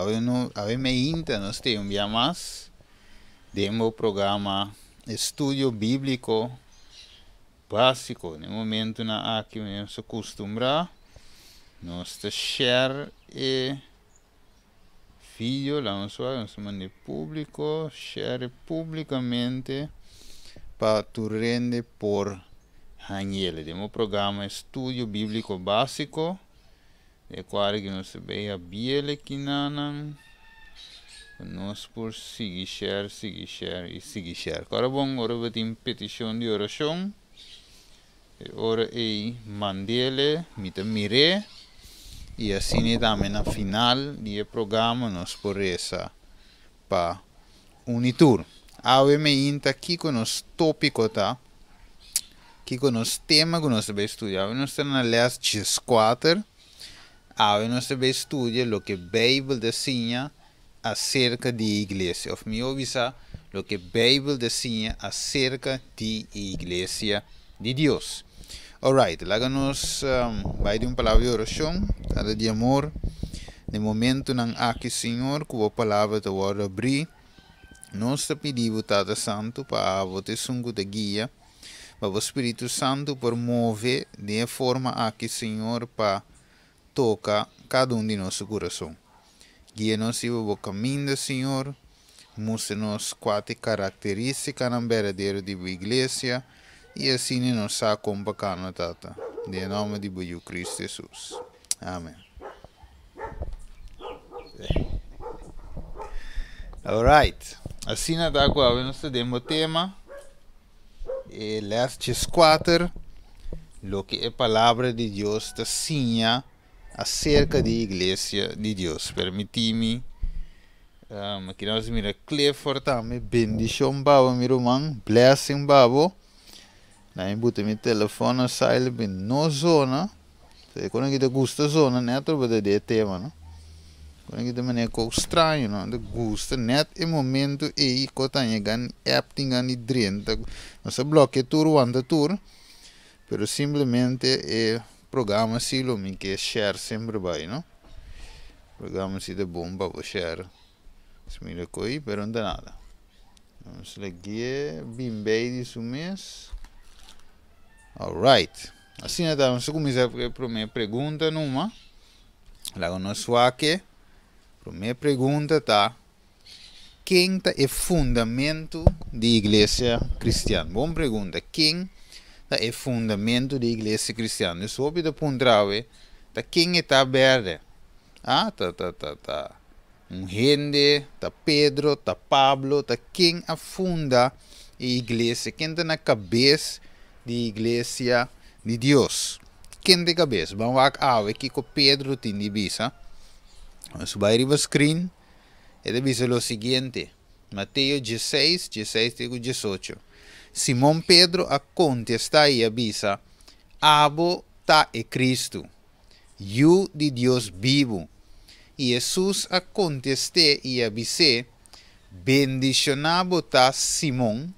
Avem, avem ainda nós temos um mais de um programa Estudo Bíblico Básico. No momento na aqui nos acostumbrar, nós share e vídeo lá no público, share publicamente para tu rende por Raniele. Temos um programa Estudo Bíblico Básico. se biele ekvarginus beje bielekinanan Nospor Sigishar, Sigishar i Sigishar. Karabong orvetim petition di orashon. Ora ei mandiele, mita mire. I asini damena final di programma nosporesa pa unitur. me inta kiko nos topicota. Kiko nos tema che se be studiava. Nos tena leas 54. Avenus também estuda o que a Bíblia desenha acerca da igreja. Ou melhor, visa, o que a Bíblia desenha acerca da igreja de Deus. Alright, láganos um, vai de uma palavra de oração, de amor. De momento, não aqui, Senhor, com a palavra de hora abrir. Nós te pedimos, Tata Santo, para você sungo de guia, para o Espírito Santo por mover de forma aqui, Senhor, para toca cada um de nosso coração. Guia-nos o caminho do Senhor, mostre nos quatro características na verdadeira de igreja e assim nos acompanhar na tata. Em nome de Jesus Cristo Jesus. Amém. Alright, assim nada agora nós temos o tema e eh, Last Quarter, o que a palavra de Deus está sinha acerca da Igreja de Deus. Permiti-me um, aqui nós mira Clifford também bendição babo meu irmão blessing babo na embuta meu telefone sai bem no zona se quando que te gusta zona né tu vai ter tema não quando que te mané com estranho não te gusta net e momento e cotanha gan app tinha ni drinta nossa bloque tour anda tour pero simplesmente é eh, programma si lo quer share sempre vai não. Programa-se de bomba para share smile coi però não da nada vamos legge bim baby su mês alright assim né vamos começar a primeira pergunta numa lá conosco suaque A primeira pergunta tá quem tá é fundamento da igreja cristã boa pergunta quem é fundamento da igreja cristã. Eu soube de Pundrawe, tá quem está verde? Ah, tá, tá, tá, tá. Um rende, tá Pedro, tá Pablo, tá quem afunda a igreja, quem está na cabeça da igreja de Deus. Quem tem cabeça? Vamos lá, ah, aqui com Pedro tem de visa. Vamos subir o screen. Ele diz o seguinte: Mateus 16, 16 e 18. Simão Pedro a contestar e avisa: Abo tá e Cristo, eu de Deus vivo. E Jesus a contestar e avise: Bendicionabo tá Simão,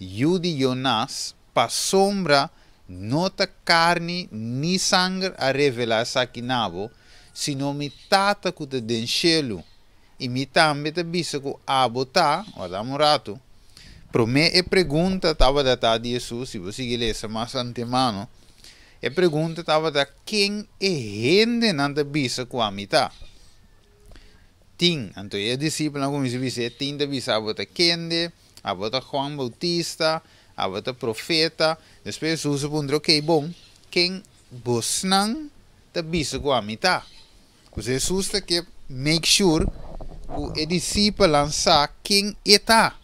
eu de Jonas, pa sombra, nota carne ni sangue a revelar saquinabo, sino mi tata te denchelo. E mi tambe te bisa ku abo tá, o um Pero me é pergunta estava da tá de Jesus, se você igreja mais antemano, é pergunta estava da quem é rende na da bisa com a mitad. Tim, então é discípulo na comissão bisa, é tim da bisa a bota kende, a bota Juan Bautista, a bota profeta, depois Jesus pondrá, ok, bom, quem bosnan da bisa com a mitad. Jesus tem tá que make sure que o é discípulo lança quem está. É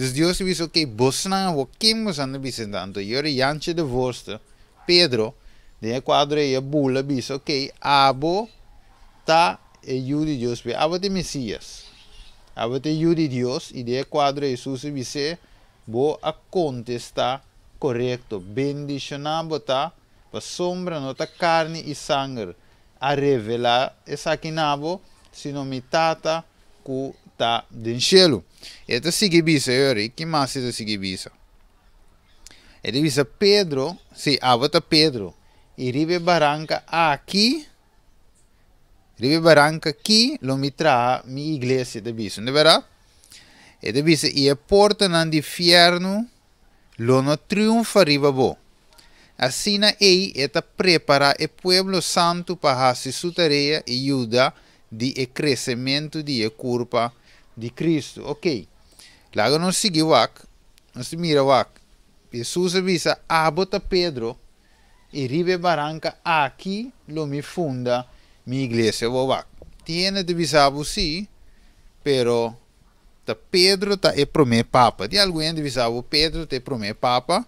Dus deus is oké, okay, Bosna, Wokimus aan de Bisentanto, Jori Jantje de Vorste, Pedro, de quadro e bula bis, oké, Abo, Ta e Judi Dios, Abo de Messias. Abo de Judi Dios, e de quadro Jesus e Bisse, Bo a contesta correcto, bendicionabo ta, pa sombra nota carne e sangue, a revelar, e saquinabo, mitata ku está din cielo. Esto que bisa, ¿y qué mais esto sigue bisa? Ele visa Pedro, sim, a ah, Pedro. E Ribe Barranca aqui, Ribe Barranca aqui, lo me traa mi iglesia de biso, não é verdade? Ele visa, e a porta de inferno, lo no triunfa riva bo. Assim ei, eta prepara e pueblo santo para fazer sua tarefa e ajuda de crescimento de curva de Cristo. Ok. que não seguiu Wac. Não se mira Wac. Jesus avisa abota ah, Pedro e ribe baranca aqui lo me funda minha igreja vou Wac. Tiene de visabo sim, pero ta Pedro ta e promê papa. De alguém de o Pedro te promê papa.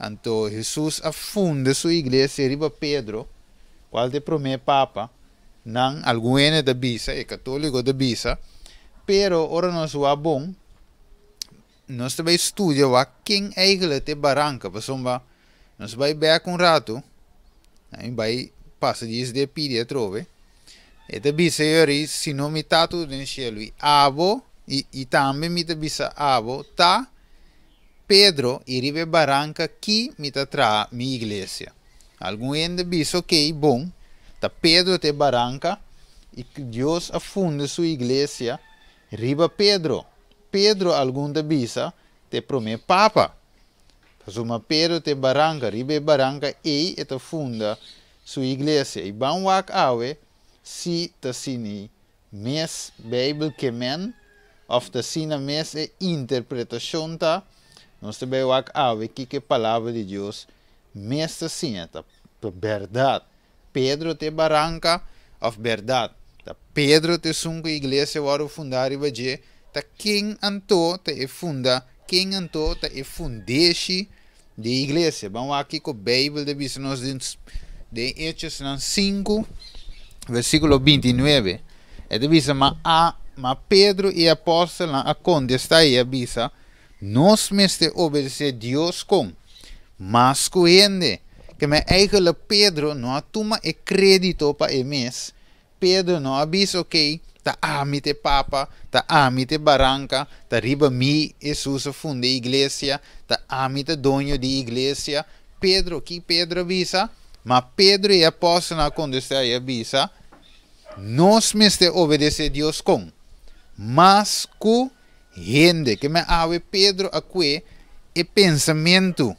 Então Jesus afunda sua igreja e riba Pedro, qual te promê papa. Não alguém da bisa, é católico da bisa. Pero ora nós o abon, nós também estudamos a quem é a barranca, porque nós vai beber com um rato, aí vai passar de de pilha, trove. E te bisa iori, se não me tatu den lui, abo, e, e também me te bisa abo, tá Pedro iribe barranca ki me te tra mi iglesia Algum ende bisa, ok, bom, tá Pedro te barranca, e Deus afunda sua igreja, riba Pedro. Pedro algum bisa te prome papa. Suma Pedro te barranca, riba barranca e te funda sua igreja. E walk wak awe si te sini mes que men, of te sina mes e interpretação ta. te também wak awe que que palavra de Deus mes te sina ta verdade. Pedro te barranca of verdade. Pedro te sunco igreja waro fundar e baje ta quem anto ta e funda quem anto ta e fundeixe de igreja vamos aqui com a Bíblia de Bisnos de Hechos 5 versículo 29 e é de bisa ma a ma Pedro e apóstolo a está e a bisa nós mesmo obedecer Deus com mas coende que me eigen Pedro não atuma e crédito para emes Pedro não avisa, ok? Tá a papa, tá a mi barranca, tá riba mi, Jesus funde igreja, tá a dono de igreja. Pedro, que Pedro avisa? Mas Pedro e apóstolo quando está avisa, nós meste obedecer Deus com, mas com gente, que me ave Pedro aqui, e pensamento,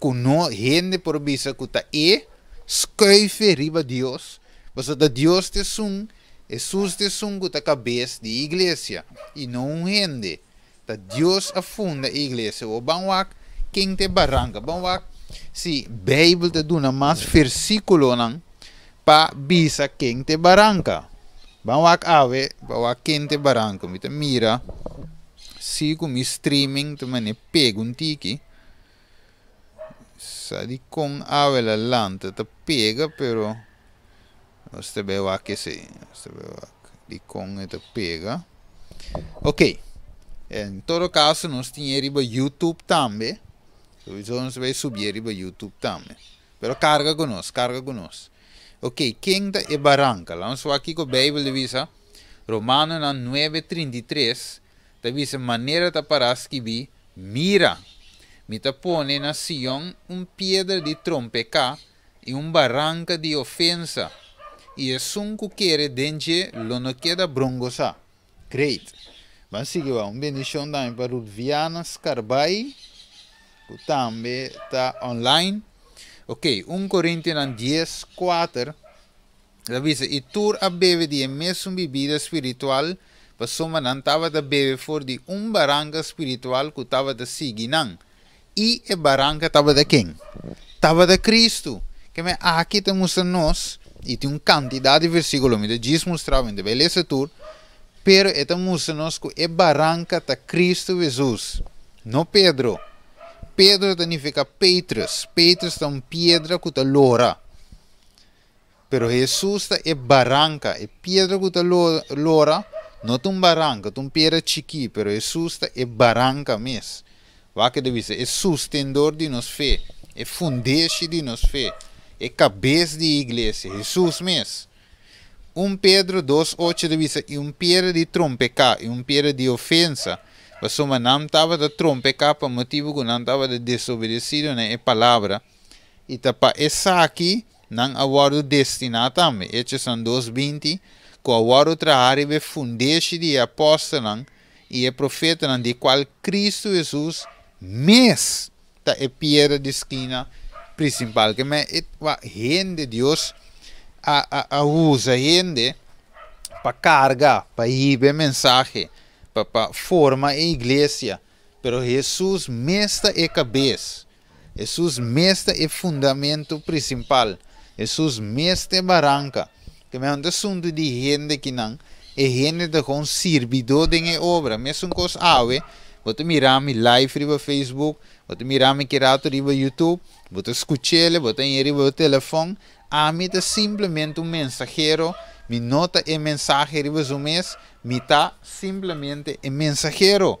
que não gente por visa que está e, escreve riba Deus, você da Deus te sung, Jesus te sung a cabeça de igreja e não rende. Da Deus afunda a igreja. O banwak, quem te barranca? Banwak, se Bíblia te dá mais versículo não, para bisa quem te barranca. Banwak ave, banwak quem te barranca. Mita mira, se mi streaming, também pego um tiki sa di ave la lanta ta pega pero Måste alltså behöva se. Måste alltså behöva con och este pega. Ok. Okay. todo caso, nos tiene riba YouTube también, No nós vamos subir riba YouTube también. Pero carga conosco, carga conosco. Ok, quinta e barranca. Vamos ver con com Bible Bíblia, visa. Romano 9.33. Te dice, maneira de para mira. Me te pone na Sion un piedra de trompeca y un barranca de ofensa. e sun kukere denje não queda brongosa. Great. Vamos seguir, um bendição também para o Viana Scarbai, que também está online. Ok, 1 Coríntios 10, 4. Ela diz, e tur a bebe de mesmo bebida espiritual, passou não estava da bebe for de um baranga espiritual que estava da seguinan. E a baranga estava de quem? Estava de Cristo. Que me aqui temos nós, e tem uma cantidade de versículos, que diz mostrar, me beleza tudo, pero esta música é barranca de Cristo Jesus, não Pedro. Pedro significa Petrus, Petrus é uma pedra que está loura. Pero Jesus é barranca, é pedra que está loura, não é uma barranca, é uma pedra chiqui, pero Jesus é barranca mesmo. Vá que deve ser, é sustentador de nossa fé, é fundeixe de nossa fé é cabeça de igreja, Jesus mesmo. 1 Pedro 2,8 diz: E um pedra de trompeca, e um pedra de ofensa. Mas uma não estava de trompeca por motivo que não estava de desobedecido, né? É palavra. E tapa essa aqui, não aguardo destinar também. Estes são 2,20. Que aguardo trazer e fundeste de apóstolos e é profeta, de qual Cristo Jesus, mês, tá é pedra de esquina principal, que me it va gente Dios a, a, a usa gente para carga, para ir mensaje, para pa forma a igreja. Pero Jesus mesta é cabeça. Jesus mesta é fundamento principal. Jesus mesta é barranca. Que me anda é assunto de gente que não é gente de com servidor de obra. Mesmo é coisa ave, vou te mirar meu live riba Facebook, vou te mirar meu querato riba YouTube. Você escuta vou você ir o telefone. A mim é simplesmente um mensageiro. Mi nota é mensageiro e o mês. Mi tá simplesmente um mensageiro.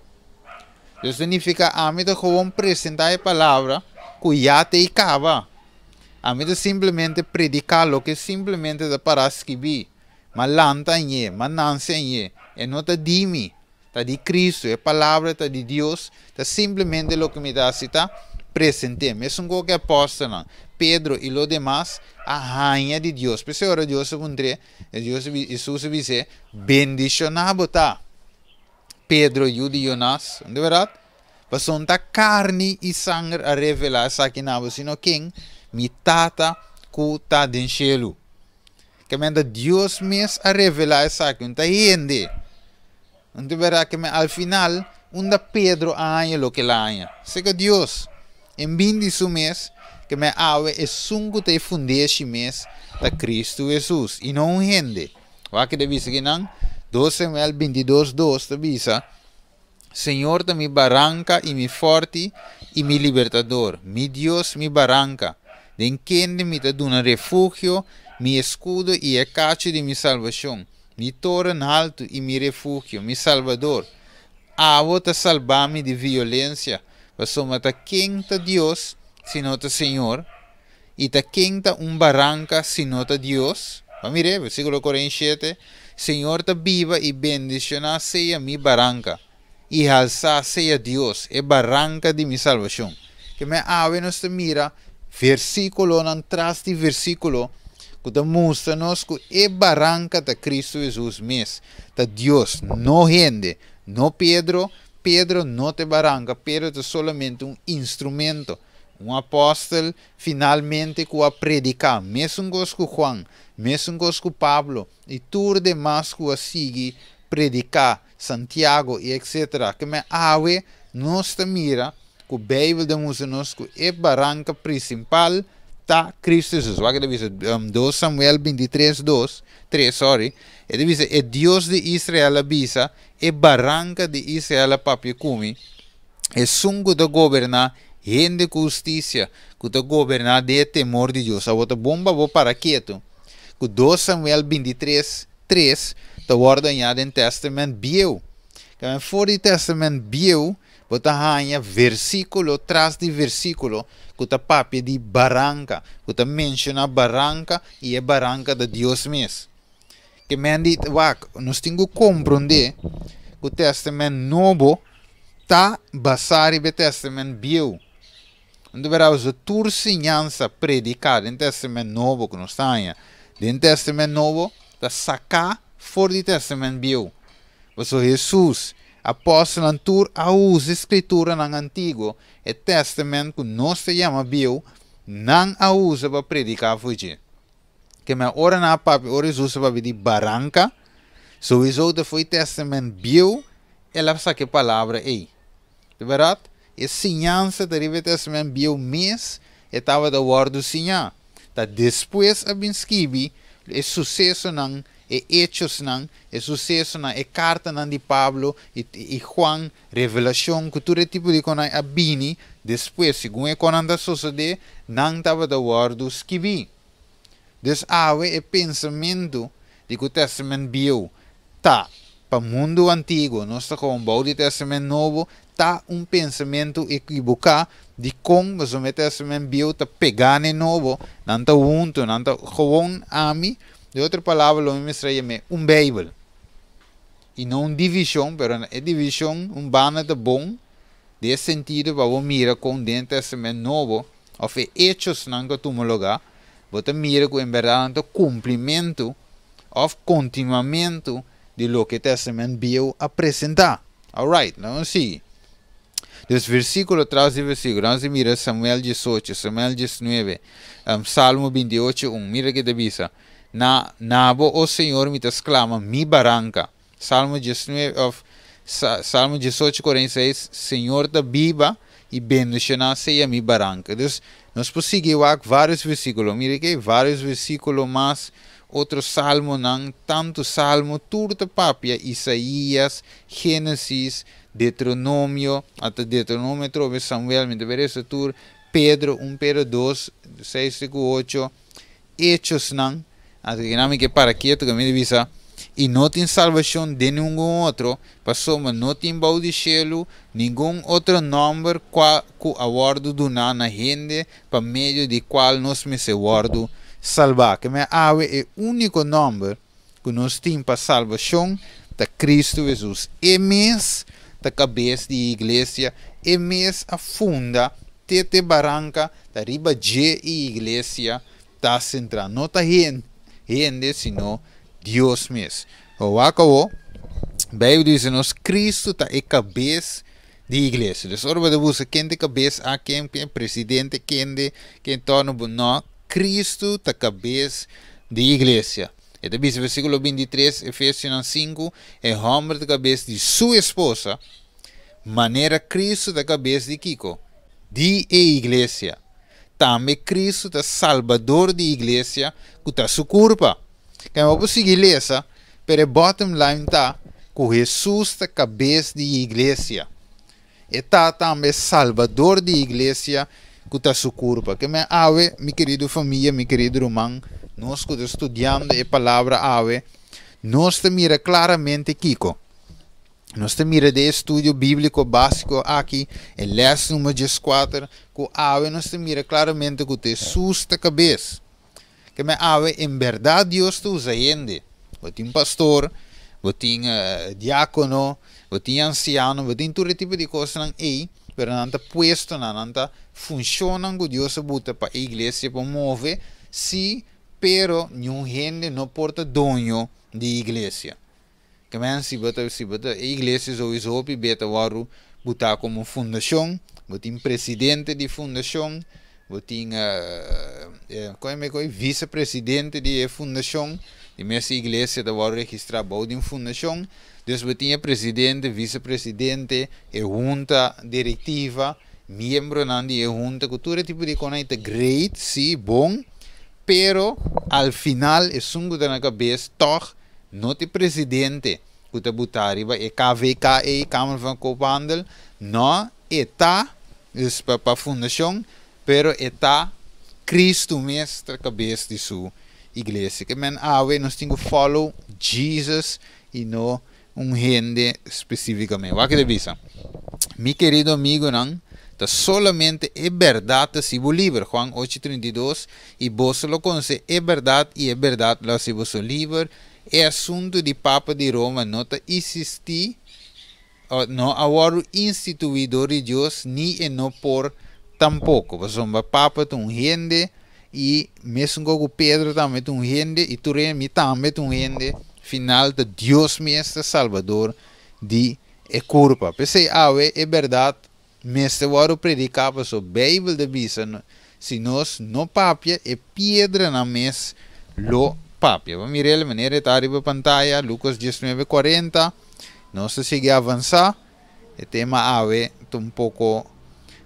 Isso significa a mim é como apresentar a palavra. que já te cava. A mim é simplesmente predicar o que simplesmente é para escrever. Mas lanta em mas não em É nota de mim. Está de Cristo, é palavra, está de Deus. Está simplesmente o que me dá citar presente. Mas un juego apóstolo. Pedro e los demás a rainha de Deus. Por isso, ora Deus encontrei, Deus Jesus disse, bendicionabota. Pedro e o de Jonas, não é verdade? Mas não está carne e sangue a revelar, saquinabo, sino quem? Mi tata cu tá Que me Deus mesmo a revelar, saquinabo, não está rende. Não é verdade que me, al final, unda Pedro anha o que lá anha. Sega Deus. Deus em um mês, que me ave é sungo te funde este mês da Cristo Jesus. E não rende. Vá que devisa que não, 12 mil 22, 2 devisa. Senhor, da mi barranca e mi forte e mi libertador. Mi Deus, mi barranca. De quem me te duna refúgio, mi escudo e a cacho de mi salvação. Mi torre alto e mi refúgio, mi salvador. Avo te salvami de violência Passou-me quinta Deus, sinota Senhor, e da quinta um barranca, sinota Deus. Vamos ver, versículo 47. Senhor está viva e bendicioná seja minha barranca, e alça seja Deus, é barranca de minha salvação. Que me ave nos mira, versículo, não traz de versículo, que mostra-nos que é barranca de Cristo Jesus mesmo, da Deus, não rende, não Pedro, Pedro não te barranca, Pedro é solamente um instrumento. Um apóstolo finalmente que a predica, mesmo com Juan, mesmo com Pablo e tudo demais que a sigue predicar, Santiago e etc. Que me awe, nossa mira, que o Bíblia de nós é barranca principal ta Cristo Jesus. Vad det visar? Um, Do Samuel 23.2, 3, sorry. e visar, e Dios de Israel bisa, e barranca de Israel papi kumi, e sungo de governa, rende justicia, kuta governa de temor de Dios. A outra bomba vou para quieto. Ku 2 Samuel 23.3, ta warda em Testament bieu. Kan for di Testament bieu, você ganha versículo atrás de versículo que está papi de barranca, que está menciona barranca e é barranca de Deus mesmo. Que me han dito, wak, nós temos que compreender que o Testamento Novo está basado no Testamento Viejo. Então, verás, a tua ensinança predicada no Testamento Novo que está temos, no Testamento Novo, está sacar fora do Testamento Viejo. Você, Jesus, apostlantur aus escritura nan antigo e Testamento ku nos se llama não a usa para predicar a fuji que me ora na papi ora usa para pedir barranca so isso foi testament bio ela que palavra ei de verdade e sinhança deriva testament bio mês tava da word do sinhá tá depois a binskibi e sucesso não e Hechos nan, e Sucesso nan, e Carta nan di Pablo e, e Juan, Revelação, que todo tipo de coisa abini, depois, segundo é quando anda sucede, não estava da guarda os que vi. Des ave é pensamento de que o Testamento bio tá, para o mundo antigo, nós está com o Testamento Novo, tá um pensamento equivocado de como mas o Testamento bio está pegando novo, não está junto, não está com ami, de outra palavra, o mesmo é um Babel. E não uma divisão, mas é divisão, um banner bom. Desse sentido, para vamos mirar com o Dente Testamento Novo, ou é hechos não que tu lugar, você mira com, em verdade, o cumprimento ou continuamento de lo que o Testamento viu apresentar. Alright, não sigue. Dos versículo atrás de versículo, nós mira Samuel 18, Samuel 19, um, Salmo 28, 1. Mira que te avisa na nabo o Senhor me exclama, mi barranca. Salmo 19 of Salmo 18, 46, Senhor da Biba e bendicionar a mi barranca. Então, nós conseguimos vários versículos. Mire que vários versículos, mas outro salmo não, tanto salmo, turta papia, Isaías, Gênesis, Deuteronômio, até Deuteronômio, trove Samuel, me deveria Pedro, 1 Pedro 2, 6, 8, Hechos não, a dinâmica para quieto que me visa. e não tem salvação de nenhum outro, passou mas não tem de céu, nenhum outro número que awardo do nana gente para meio de qual nós me se salvar, que me ave é o único nome que nós tem para salvação da Cristo Jesus. E mês da cabeça de igreja, e mês afunda tete barranca, da riba de igreja, está central. Nota gente ende endesino Dios mes. O Acabo Bíblia diz-nos Cristo está a cabeça da igreja. Então, orba de busca quem de cabeça a quem, quem presidente, quem de quem torna não. Cristo está cabeça da igreja. E também diz versículo 23, Efésios 5, é homem da cabeça de sua esposa, maneira Cristo da cabeça de Kiko, de a igreja também Cristo é salvador da igreja que está sua culpa. Que é uma igreja, o bottom line está que Jesus é a cabeça da igreja. Está também salvador da igreja que está sua culpa. Que é ave, minha querida família, meu querido irmão, nós que estudando a palavra ave, nós temos claramente Kiko. Nuestra mira de estudo bíblico básico aqui el lesson Majes 4, que ave nuestra mira claramente que te susta cabeça Que me ave em verdade Deus te usa yende. Botín pastor, botín uh, eh, diácono, botín anciano, botín todo tipo de cosas ahí, pero nanta puesto, nanta com Deus a buta para igreja para mover, Sim, pero ningún gente no porta dono de igreja. Também se bota, se bota, a igreja sowieso hopi beta waru botar como fundação, botar presidente de fundação, botar uh, eh, eh, eh, como é que é, vice-presidente de fundação, de mesma igreja da waru registrar bode em fundação, dus botar é presidente, vice-presidente, e é junta diretiva, membro nandi e é junta, cultura tipo de conaita great, sim, bom, pero al final é sungo da na cabeça, toch, Noti presidente, o butariba e KVK e Câmara de Koophandel, não está para a fundação, pero está Cristo mestre cabeça de sua igreja. Que men we nós temos follow Jesus e não um rende especificamente. Vá que devisa. meu querido amigo, não? Tá solamente é verdade se você livre. Juan 8:32 e você lo conhece é verdade e é verdade lá se você livre é assunto de Papa de Roma, nota existir não agora instituidor de Deus nem e não por tampouco. o Papa tu um rende e mesmo com Pedro também tu um rende e tu rende também tu um rende. Final de Deus mestre Salvador de e curva. Pensei, ah, é verdade, mestre agora predicava sobre a Bíblia de Bíblia, se nós não papia é pedra na mesa, lo vamos Papa. Mirele maneira na pantalla, Lucas 19:40. Não se sigue a avançar. O tema ave está um pouco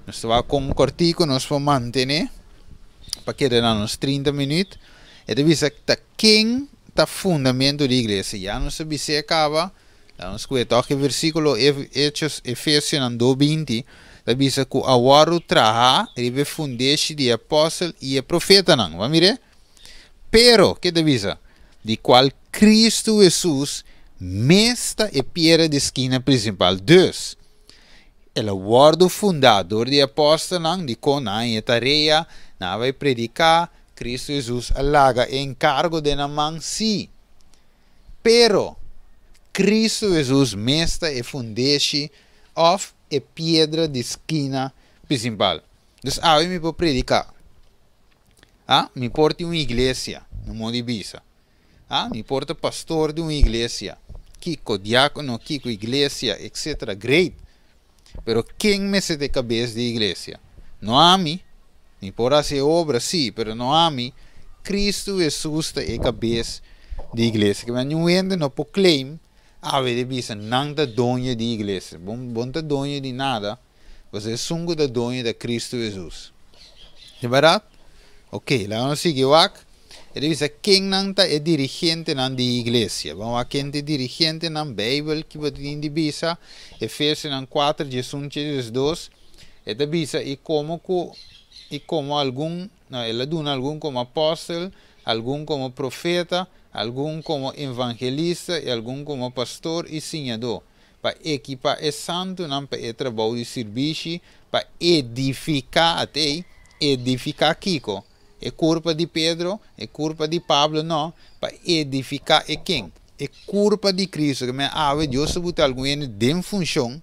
nós vamos com um cortico, nós vamos manter para que dê uns 30 minutos. E depois visa que quem está fundamento da igreja. Já não se vise acaba. Nós cuidamos que o versículo Efésios Efésios 2:20 da bisa ku awaru traha ribe fundeste de apóstolo e profeta não. Vamos ver? Pero, que divisa? De qual Cristo Jesus mesta e piedra de esquina principal. Deus, ele guarda o fundador de apóstolo de Conan a tarefa, não vai predicar, Cristo Jesus alaga encargo de Naman si. Pero, Cristo Jesus mesta e fundeci of e piedra de esquina principal. Deus, ah, eu me vou predicar. Ah, me importa uma igreja no mundo de Ibiza. Ah, me porta pastor de uma igreja. Kiko diácono, Kiko igreja, etc. Great. Pero quem me se de cabeça de igreja? Não a Me importa ser obra, sim, mas pero não a Cristo Jesus é cabeça de igreja. Que mas não ainda não pode claim a de Ibiza não da donha de igreja. Bom, bom da de nada. Você é sungo da donha de Cristo Jesus. É verdade? Ok, la vamos a Guioac. Ele diz: quem não tá é dirigente de igreja? Vamos a quem é dirigente na Bíblia que fez em divisa, Efésios 4, 11, É Ele diz: e como, e como algum, não, ele dá algum como apóstolo, algum como profeta, algum como evangelista e algum como pastor e senhador. Para equipar é santo, não para é trabalho de serviço, para edificar até edificar Kiko. É culpa de Pedro, é culpa de Pablo, não. Para edificar é quem? É culpa de Cristo. que me ah, Deus botou alguém de função.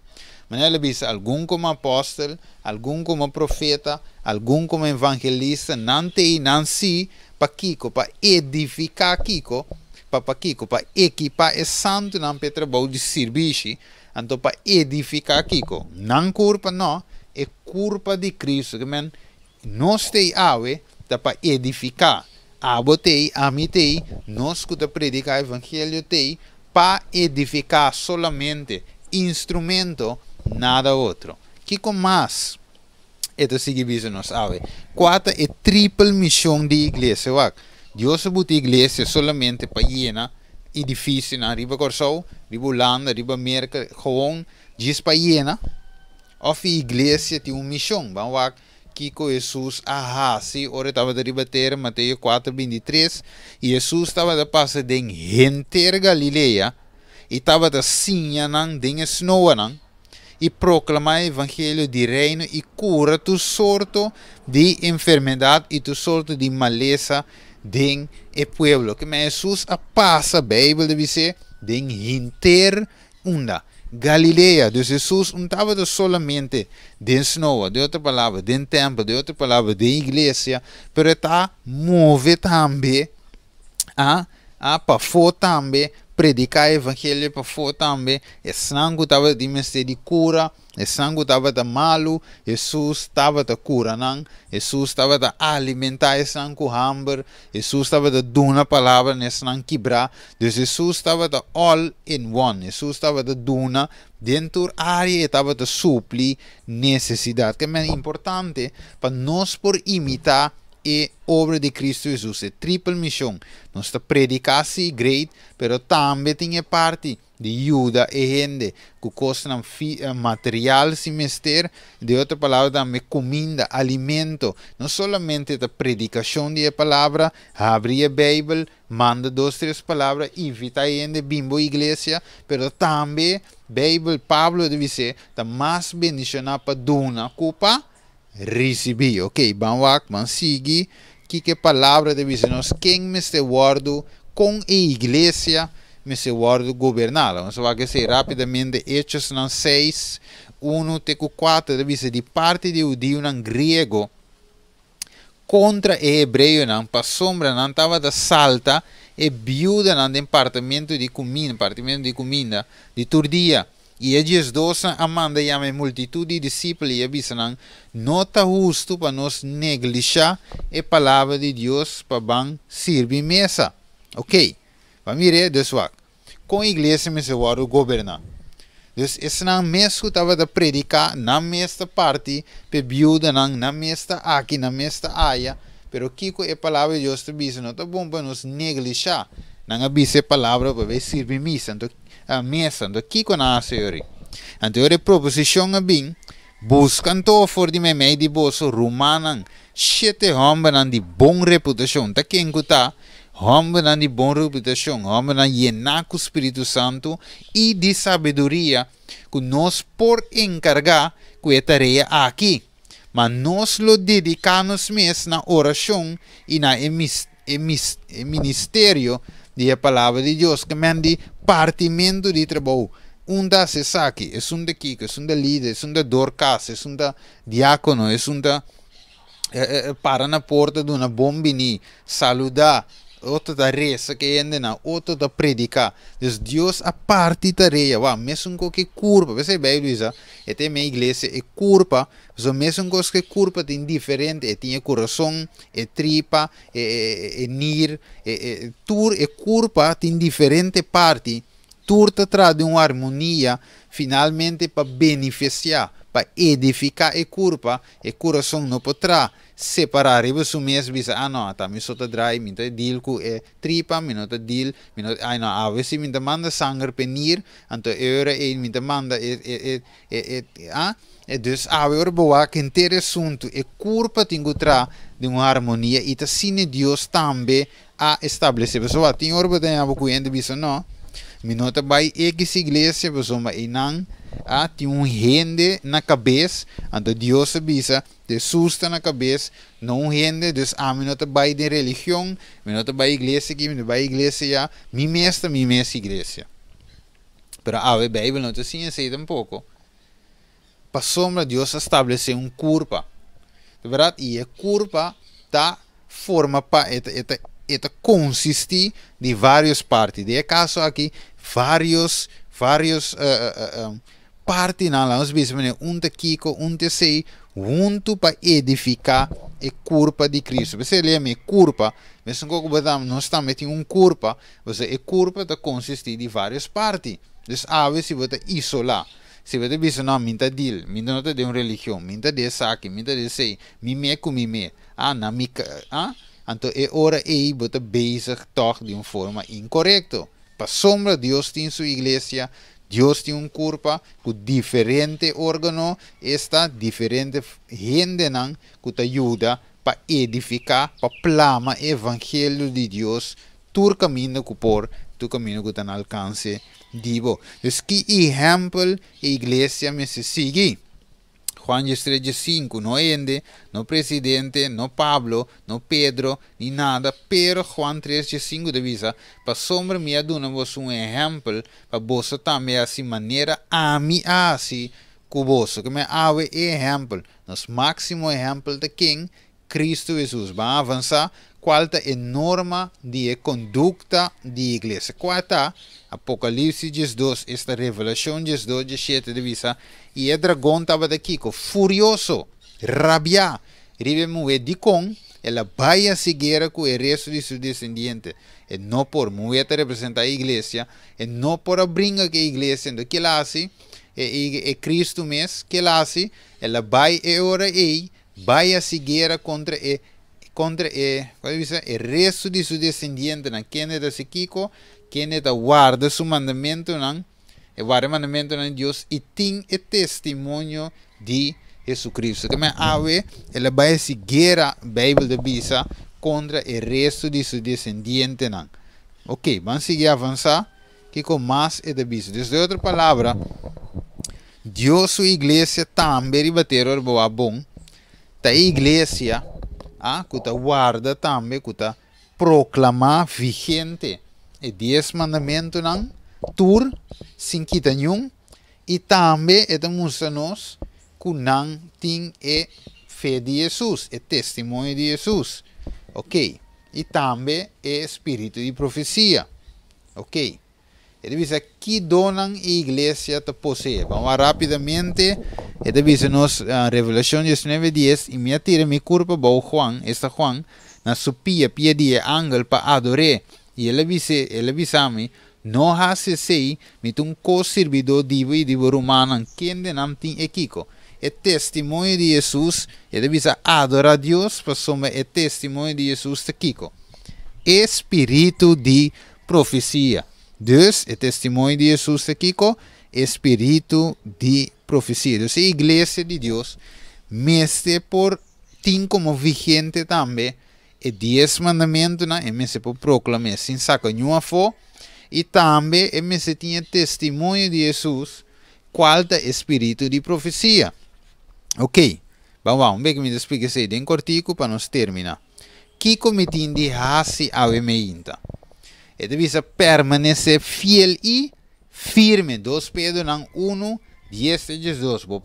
Mas ele diz, algum como apóstolo, algum como profeta, algum como evangelista, não tem, não se, para Kiko, para edificar Kiko, para Kiko, para equipar é santo, não para trabalho de serviço, então para edificar Kiko. Não culpa, não, é culpa de Cristo. que me não tem água, ah, está para edificar. Abotei, amitei, não que predicar o evangelho tei para edificar solamente instrumento, nada outro. Que com mais? E sige bisa nos sabe? Quarta é triple missão de igreja. Wak. Deus botou igreja solamente para llena, edifício na riba Corsou, riba Landa, riba Merca, João diz para llenar. Of igreja tem uma missão. Vamos Kiko Jesus aha sim ora estava de rebater Mateus 4 23 Jesus estava de passar de enter Galileia e estava de sinha de dinge e proclamar o evangelho de reino e cura tu sorto de enfermidade e tu sorto de maleza de e pueblo que Jesus a passa Bíblia de ser de hinter unda Galileia de Jesus não estava somente de esnoa, de outra palavra, de templo, de outra palavra, de igreja, mas está move também a, ¿ah? a ¿Ah? para fora também, predicar o evangelho para fora também, é sangue estava de de cura, Sangu tabata malu, Jesus tabata curanan, Jesus tabata alimentar sangu hamber, Jesus tabata duna palavra nesnan kibra, Jesús Jesus tabata all in one, Jesus tabata duna dentro área tabata supli necesidad Que é importante para es por imitar é obra de Cristo Jesus, é triple missão. Nós está predicasse great, pero também a parte de ajuda e gente que custa material semester, de outra palavra também comida, alimento. Não somente da predicação de palavra, abre a Bible manda duas, três palavras, invita a gente bimbo igreja, pero também Bíblia, Pablo deve ser, está mais bendicionada para dona culpa, recebi. Ok, banwak, mansigi, que que palavra de vizinhos, quem me se guardo com a igreja, me se guardo governar. Vamos falar que sei rapidamente, Hechos 6, 1, teco 4, deve ser de parte de judeu não grego, contra e hebreu não, para sombra não estava da salta, e viuda não, departamento de comida, departamento de comida, de Turdia. E eles dois amandam a multitude de discípulos e avisam, não está justo para nos negligenciar a palavra de Deus para bem servir mesa. Ok, vamos ver desse lado. Com a igreja, me se governar. governa is nang mes ku tava da predica na mesta parte pe biuda nang na mesta aqui na mesta aia pero kiko e palavra de Deus te bisa não tá bom para nos negligenciar nang abise palavra para ver servir mesa então ah, a mesando aqui com a teoria. A teoria proposição é bem buscando for de meme de bolso rumanan sete homens de bom reputação. Tá quem está homens de bom reputação, homens de com Espírito Santo e de sabedoria que nós por encargar com a tarefa aqui. Mas nós lo dedicamos mesmo na oração e na emis, emis, ministério a palavra de Deus, que mande partimento de trabalho. Um da Sesaki, é um da Kiko, é um da Lida, é um da Dorcas, é um da Diácono, é um da. É, é, para na porta de uma eh, eh, eh, bombini, saludar outro da reza que ainda não, outro da predicar. Então, Deus a parte da reia, uau, mesmo com que curva, você vê, Luísa, tem minha igreja é curva, so mesmo com que curva tem diferente, é tinha coração, é tripa, é, é, nir, é, é, tur, é curva tem diferente parte, tur trata de uma harmonia, finalmente para beneficiar, para edificar a curva, e coração não poderá separar e mies bis ano ah, ta mi sota drai mi te dil ku e tripa mi nota dil mi não ai no avesi mi demanda sanger penir anto öre e mi demanda e e e e a e dus aveor boa che intere e e curpa tingutra de uma harmonia e ta sine dios tambe a estabelecer pessoa ah, tin orbo de abo cuende biso no mi nota bai e que se iglesia pessoa ma inang a ti um rende na cabeça anto dios bisa de susto na cabeça, não rende, dus ah, me nota vai de religião, me nota vai igreja aqui, me vai igreja já, me mesta, me mesta igreja. para a ver, Bíblia não te ensina assim tampouco. Para sombra, Deus estabelece um curva. De verdade, e a curva tá forma para esta, esta, esta consiste de várias partes. De caso aqui, vários, vários uh, eh, uh, eh, uh, eh, um, parte na langs te kiko um te sei junto para edificar a culpa de Cristo. Você lê minha culpa, mesmo que não está metendo um culpa, você é culpa de tá consistir de várias partes. Então, ave se ah, você isolar. Se você dizer não, minta dil, minta não te de uma religião, minta de saque, minta de sei, mime com mime. Ah, na mica, ah? Então, é hora aí, você bezig toch de uma forma incorreta. Para sombra, Deus tem sua igreja, Dios tiene un cuerpo con diferentes órganos, esta diferente gente que te ayuda pa edificar, para plamar el evangelio de Dios, tu camino que por, tu camino que te alcance, divo. Es que ejemplo la iglesia me sigue. Juan Estrella 5, no Ende, no Presidente, no Pablo, no Pedro, ni nada, pero Juan 3, 3,5 divisa, para sombra me adunamos um exemplo, para você também assim maneira a mim assim, com você, que me ave exemplo, nos máximo exemplo de quem Cristo Jesus, para avançar, qual é norma de conduta da igreja. Quarta, Apocalipse 12, esta revelação 12, 17 de visa. E o dragão estava aqui, furioso, rabia. Ribemu é de com, ela vai a seguir com o resto de seus descendentes. E não por mulher representar a igreja, e não por abrir a igreja, sendo que ela se e, e, Cristo mesmo que ela se ela vai e ora e vai a seguir contra ele contra e, eh, resto de seus descendentes, quem é da Siquico, quem é da guarda seu mandamento, não, e guarda o mandamento de Deus e tem o testemunho de Jesus Cristo. Que mais ave, ela vai seguir a Bíblia de Bisa contra o resto de seus descendentes, não. Ok, vamos seguir avançar, que mais é de Bisa. Desde outra palavra, Deus sua igreja também ter o bom. Da igreja ah, cuta guarda também, cuta proclamar vigente. E dez mandamentos não, tur, sem quita nenhum, e também é da nos que não tem e fé de Jesus, é testemunho de Jesus, ok? E também é espírito de profecia, ok? Ele dice, que donan e Iglesia igreja te posee. Vamos rapidamente. Ele diz nos ah, Revelación Revelação 19, 10. E me cuerpo mi Juan, esta Juan, na su pie, pia de ángel para adorar. E ele dice, ele avisa a mim, No hace sei, me tu un co-servidor divo y divo romano, quien de nam tin Kiko, e testemunho de Jesús, ele adora adora a Dios, para pues e de Jesús te Kiko, espíritu de profecia. Deus é testemunho de Jesus aqui com espírito de profecia. Então, a igreja de Deus, mestre por tem como vigente também e dez mandamentos, né? E mesmo por proclamar sem saco nenhuma for e também e mesmo tinha testemunho de Jesus quarta espírito de profecia. Ok, vamos lá, vamos ver que me explique isso aí bem cortico para nós terminar. Que comitim de raça ave meinta? e devisa permanecer fiel e firme. dos Pedro não uno, 10 e 18. Vou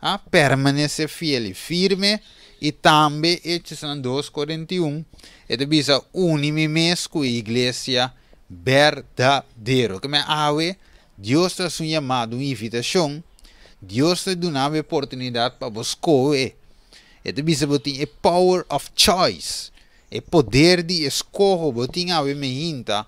ah, permanecer fiel e firme. E também, estes são dois quarenta e um, e me mesmo com a igreja verdadeiro. Que me aue, Deus está um chamado, uma invitação. Deus te dá uma oportunidade para você escolher. E devisa ter a power of choice e poder de escojo botinha ave meinta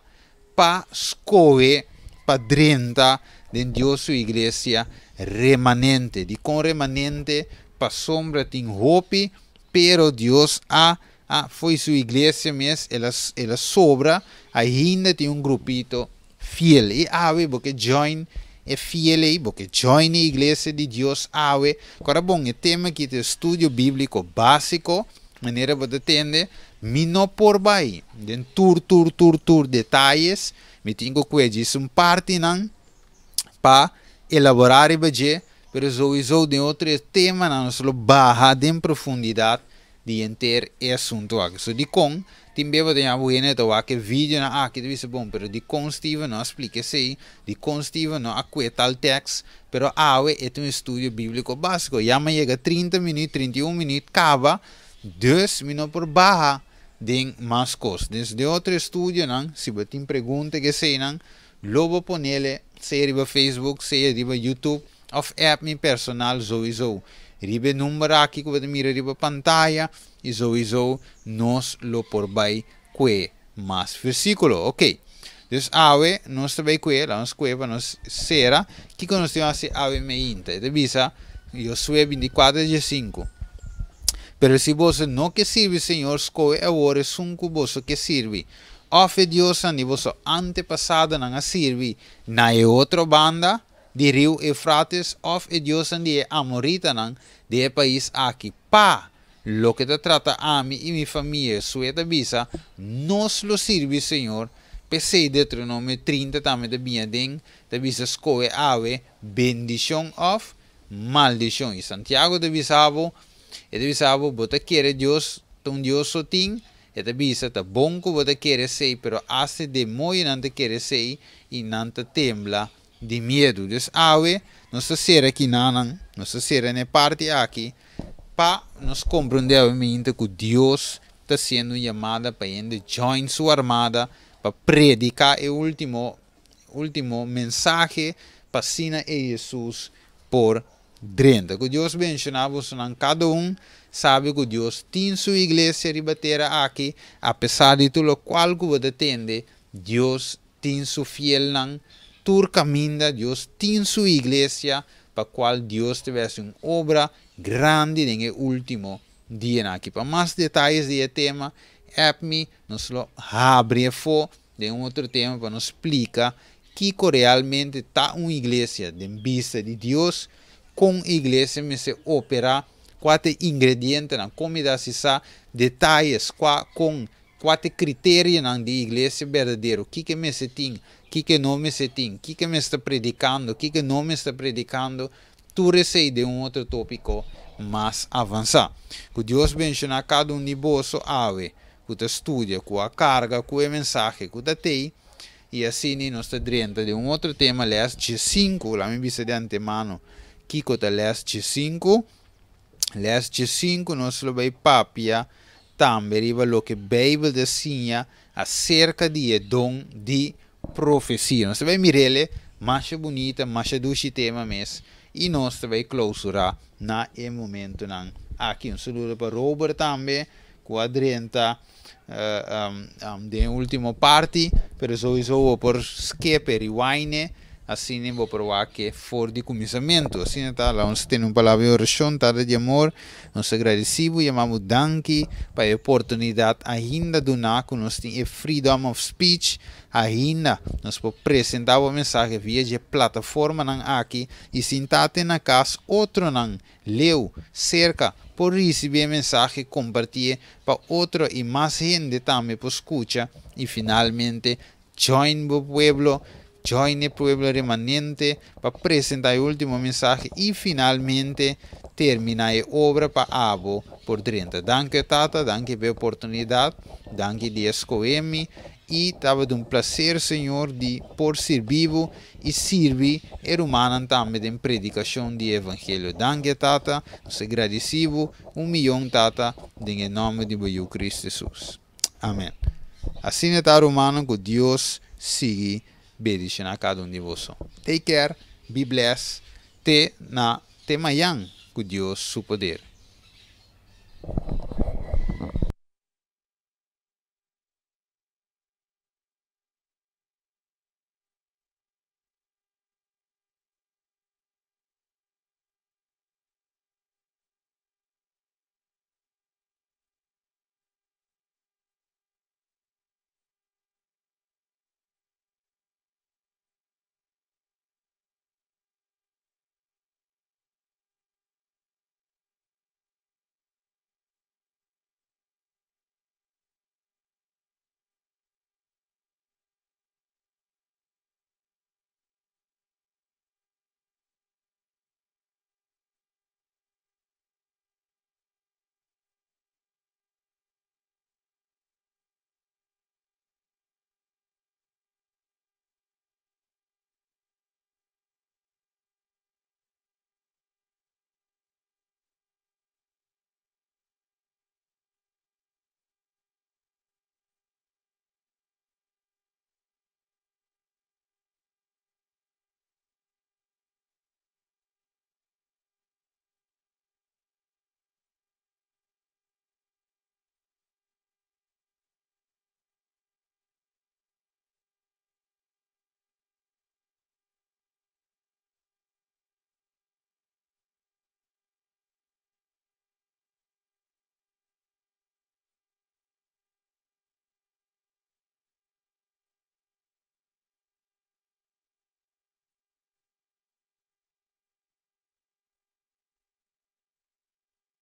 pa scoe padrenta den Deus sua igreja remanente de com remanente pa sombra tem hope pero Deus a a foi sua igreja mesmo ela ela sobra ainda tem um grupito fiel e ave porque join é fiel e porque join a igreja de Deus ave. Agora, bom, o tema que é estudo bíblico básico, maneira que entender mino por bai. Den tur, tur, tur, tur detalhes. Me tenho que dizer um parte não pa elaborar e budget, pero sou isso de outro tema não nos lo barra de profundidade de enter e assunto aqui. So de com timbeva de abu ene to aqui vídeo na aqui ah, disse bom, pero di com Steve não explica sei, di com Steve não acueta o text, pero awe é um estudo bíblico básico. Já me chega 30 minutos, 31 minutos, kava, 2 mino por barra din mas cos. Desde outro estúdio, não? se você tem pergunta que sei, não? logo ponele, seja riba Facebook, seja riba YouTube, of app me personal, zoizo. Riba número aqui que você mira riba pantalla, e zoizo nos lo porbai que mas versículo, ok? Deus ave, nós também que, lá nós que, nós será, que nós temos ave meinta, e te visa, Josué 24, 5. Pero si vos no que sirve, Senhor, escolhe agora um que vos que sirve. Ofe Dios ni vos antepassado não sirve. Na é outra banda de rio efrates, ofe Dios ni amorita não de país aqui. pa, Lo que te trata a mim e minha família, sueta visa, nos lo sirve, Senhor. Pensei Deuteronômio 30 também de minha den, da visa escolhe ave, bendição of, maldição. E Santiago de visavo, Ete bisa abo bota quiere Dios, un Dios sotin. Ete bisa ta bonco bota quiere sei, pero hace de moi nante quiere sei e nante tembla de medo. Des awe, nossa sera aqui nanan, nossa sera ne parte aqui, pa nos compreendeu mente que Deus está sendo chamada para ainda join sua armada pa predicar e último último mensagem pa sina e Jesus por drenta Que Deus mencionava o cada um, sabe que Deus tem sua igreja ribateira aqui, apesar de tudo qual que você atende, Deus tem sua fiel nan, tur caminda, Deus tem sua igreja, para qual Deus tivesse uma obra grande nesse último dia aqui. Para mais detalhes desse tema, app-me, nós abre fo de um outro tema para nos explicar que realmente está uma igreja de vista de Deus, com iglesia me se opera quatro ingredientes na comida se sa detalhes qua com quatro critérios na de igreja verdadeiro que que me se tem que que não me se tem que que me está predicando que que não me está predicando tu receio de um outro tópico mais avançado que Deus menciona cada um de vós ave que te estudia com a carga com a mensagem que te tem e assim nós te de um outro tema aliás de cinco lá me disse de antemano Kiko TLS C5 LS 5 non solo bei papia tamberi valo che Babel designa acerca di e don di profecia. Non sabe mirele, masha bonita, masha duci tema mes. E nós vai clausurar na e momento nan. Aqui um saludo para Robert também, quadrenta uh, um, um, de última parte, per so iso por skepe rewind assim vou provar que é de comissamento. Assim está lá, onde tem um palavra horizontal de amor, nós agradecemos, chamamos danke para a oportunidade ainda do NACO, nós temos eh, freedom of speech, ainda nós podemos apresentar uma mensagem via de plataforma não aqui e sentar-te na casa outro não leu cerca por receber mensagem, compartilhar para outro e mais gente também para escutar, e finalmente join o pueblo Joine povo remanente para apresentar o último mensagem e finalmente terminar a obra para Abo por 30. Danke Tata, danke pela oportunidade, danke de escoemi e estava de um prazer, Senhor, de por ser vivo e servir e romano também em predicação de Evangelho. Danke Tata, nos agradecivo, um milhão Tata, em nome de Jesus Cristo Jesus. Amém. Assim está romano que Deus sigue cada um de som. Take care, be blessed, te na temayang com Deus, seu poder.